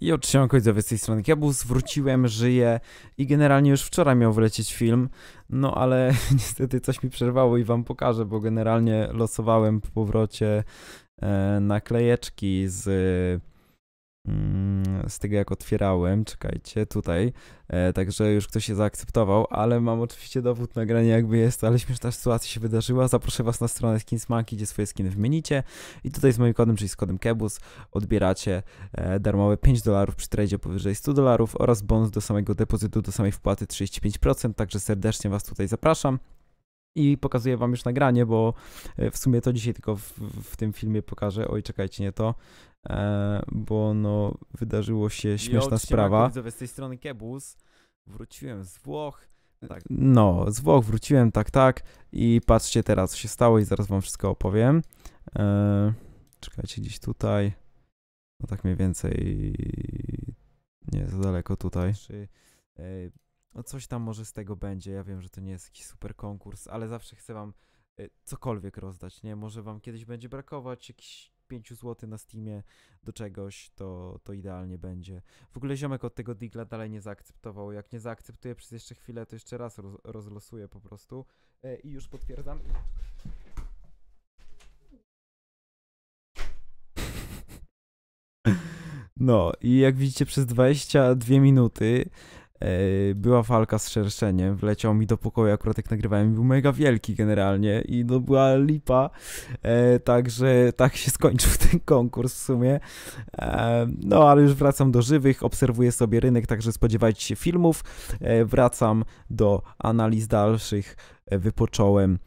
I otrzymałem końcowy z tej strony był zwróciłem żyję i generalnie już wczoraj miał wlecieć film, no ale niestety coś mi przerwało i wam pokażę, bo generalnie losowałem po powrocie e, naklejeczki z... Mm, z tego jak otwierałem, czekajcie, tutaj, e, także już ktoś się zaakceptował, ale mam oczywiście dowód nagrania jakby jest, ale śmieszna sytuacja się wydarzyła, zaproszę was na stronę Skinsmaki, gdzie swoje skiny wymienicie i tutaj z moim kodem, czyli z kodem KEBUS odbieracie e, darmowe 5 dolarów przy tradzie powyżej 100 dolarów oraz bonus do samego depozytu, do samej wpłaty 35%, także serdecznie was tutaj zapraszam. I pokazuję wam już nagranie, bo e, w sumie to dzisiaj tylko w, w tym filmie pokażę. Oj, czekajcie, nie to. E, bo no, wydarzyło się śmieszna Yo, sprawa. Widzowie, z tej strony Kebus. Wróciłem z Włoch. Tak. No, z Włoch wróciłem, tak, tak. I patrzcie teraz, co się stało i zaraz wam wszystko opowiem. E, czekajcie, gdzieś tutaj. No tak mniej więcej... Nie, za daleko tutaj. Czy, e, no coś tam może z tego będzie. Ja wiem, że to nie jest jakiś super konkurs, ale zawsze chcę wam e, cokolwiek rozdać, nie? Może wam kiedyś będzie brakować jakichś 5 zł na Steamie do czegoś, to, to idealnie będzie. W ogóle ziomek od tego Digla dalej nie zaakceptował. Jak nie zaakceptuje przez jeszcze chwilę, to jeszcze raz roz, rozlosuję po prostu. E, I już potwierdzam. No i jak widzicie przez 22 minuty Yy, była walka z szerszeniem, wleciał mi do pokoju, akurat jak nagrywałem, był mega wielki generalnie i no była lipa, e, także tak się skończył ten konkurs w sumie. E, no ale już wracam do żywych, obserwuję sobie rynek, także spodziewajcie się filmów, e, wracam do analiz dalszych, wypocząłem.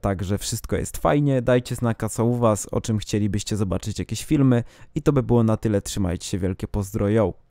Także wszystko jest fajnie. Dajcie znaka, co u Was, o czym chcielibyście zobaczyć jakieś filmy. I to by było na tyle. Trzymajcie się, wielkie pozdrojo.